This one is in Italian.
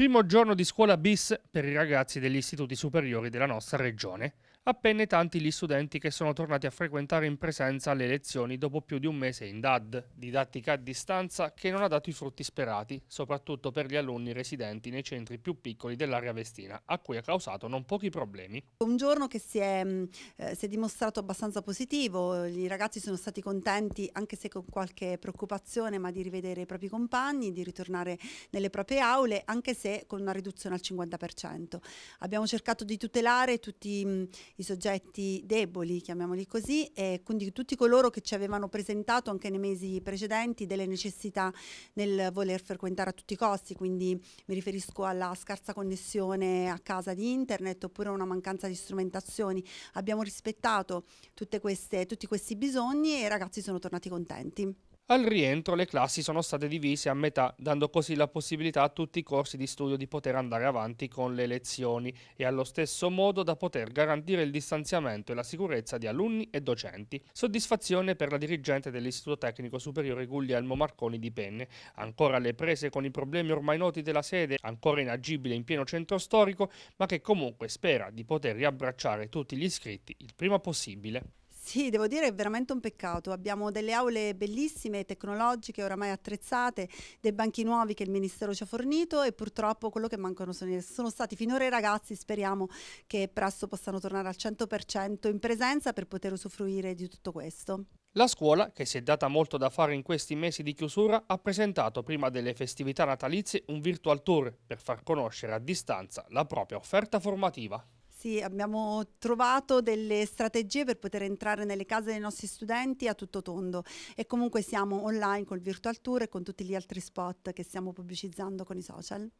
Primo giorno di scuola bis per i ragazzi degli istituti superiori della nostra regione appena tanti gli studenti che sono tornati a frequentare in presenza le lezioni dopo più di un mese in DAD, didattica a distanza che non ha dato i frutti sperati, soprattutto per gli alunni residenti nei centri più piccoli dell'area vestina, a cui ha causato non pochi problemi. Un giorno che si è, mm, eh, si è dimostrato abbastanza positivo, i ragazzi sono stati contenti anche se con qualche preoccupazione, ma di rivedere i propri compagni, di ritornare nelle proprie aule, anche se con una riduzione al 50%. Abbiamo cercato di tutelare tutti i mm, i soggetti deboli, chiamiamoli così, e quindi tutti coloro che ci avevano presentato anche nei mesi precedenti delle necessità nel voler frequentare a tutti i costi, quindi mi riferisco alla scarsa connessione a casa di internet oppure a una mancanza di strumentazioni. Abbiamo rispettato queste, tutti questi bisogni e i ragazzi sono tornati contenti. Al rientro le classi sono state divise a metà, dando così la possibilità a tutti i corsi di studio di poter andare avanti con le lezioni e allo stesso modo da poter garantire il distanziamento e la sicurezza di alunni e docenti. Soddisfazione per la dirigente dell'Istituto Tecnico Superiore Guglielmo Marconi di Penne. Ancora alle prese con i problemi ormai noti della sede, ancora inagibile in pieno centro storico, ma che comunque spera di poter riabbracciare tutti gli iscritti il prima possibile. Sì, devo dire è veramente un peccato. Abbiamo delle aule bellissime, tecnologiche, oramai attrezzate, dei banchi nuovi che il Ministero ci ha fornito e purtroppo quello che mancano sono, sono stati finora i ragazzi. Speriamo che presto possano tornare al 100% in presenza per poter usufruire di tutto questo. La scuola, che si è data molto da fare in questi mesi di chiusura, ha presentato prima delle festività natalizie un virtual tour per far conoscere a distanza la propria offerta formativa. Sì, abbiamo trovato delle strategie per poter entrare nelle case dei nostri studenti a tutto tondo e comunque siamo online col Virtual Tour e con tutti gli altri spot che stiamo pubblicizzando con i social.